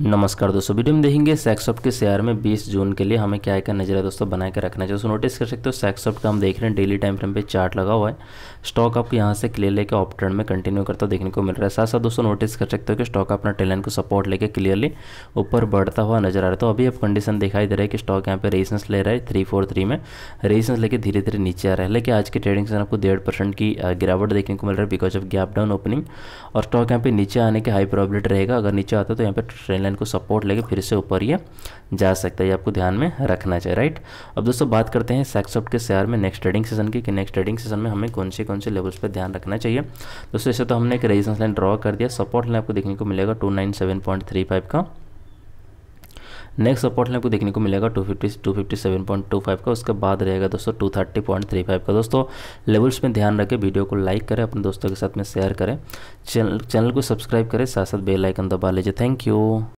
नमस्कार दोस्तों वीडियो में देखेंगे सैक्सॉफ्ट के शेयर में 20 जून के लिए हमें क्या क्या है दोस्तों बना के रखना चाहिए दोस्तों नोटिस कर सकते हो सैक्सॉफ्ट का हम देख रहे हैं डेली टाइम फ्रेम पे चार्ट लगा हुआ है स्टॉक आपको यहाँ से क्लियर लेके ऑप ट्रेंड में कंटिन्यू करता देखने को मिल रहा है साथ साथ दोस्तों नोटिस कर सकते हो कि स्टॉक अपना टेलन को सपोर्ट लेकर क्लियरली ऊपर बढ़ता हुआ नजर आ रहा है तो अभी अब कंडीशन दिखाई दे रहा है कि स्टॉक यहाँ पे रेजिस्टेंस ले रहा है थ्री फोर थ्री में रेजिस्टेंस लेकर धीरे धीरे नीचे आ रहा है लेकिन आज की ट्रेडिंग से आपको डेढ़ परसेंट की गिरावट देखने को मिल रहा है because of gap down opening और स्टॉक यहाँ पे नीचे आने की हाई प्रॉबिलिटी रहेगा अगर नीचे आता तो यहाँ पर ट्रेन लाइन को सपोर्ट लेके फिर से ऊपर ये जा सकता है ये आपको ध्यान में रखना चाहिए राइट अब दोस्तों बात करते हैं सेक्सॉफ्ट के शेयर में नेक्स्ट ट्रेडिंग सेशन की कि नेक्स्ट ट्रेडिंग सेशन में हमें कौन से कौन से लेवल्स पर ध्यान रखना चाहिए दोस्तों इसे तो हमने एक रेजिस्टेंस लाइन ड्रॉ कर दिया सपोर्ट लाइन आपको देखने को मिलेगा टू का नेक्स्ट सपोर्ट लाइन को देखने को मिलेगा 250 257.25 का उसके बाद रहेगा दोस्तों 230.35 का दोस्तों लेवल्स में ध्यान रखें वीडियो को लाइक करें अपने दोस्तों के साथ में शेयर करें चैनल चैनल को सब्सक्राइब करें साथ साथ बेल आइकन दबा लीजिए थैंक यू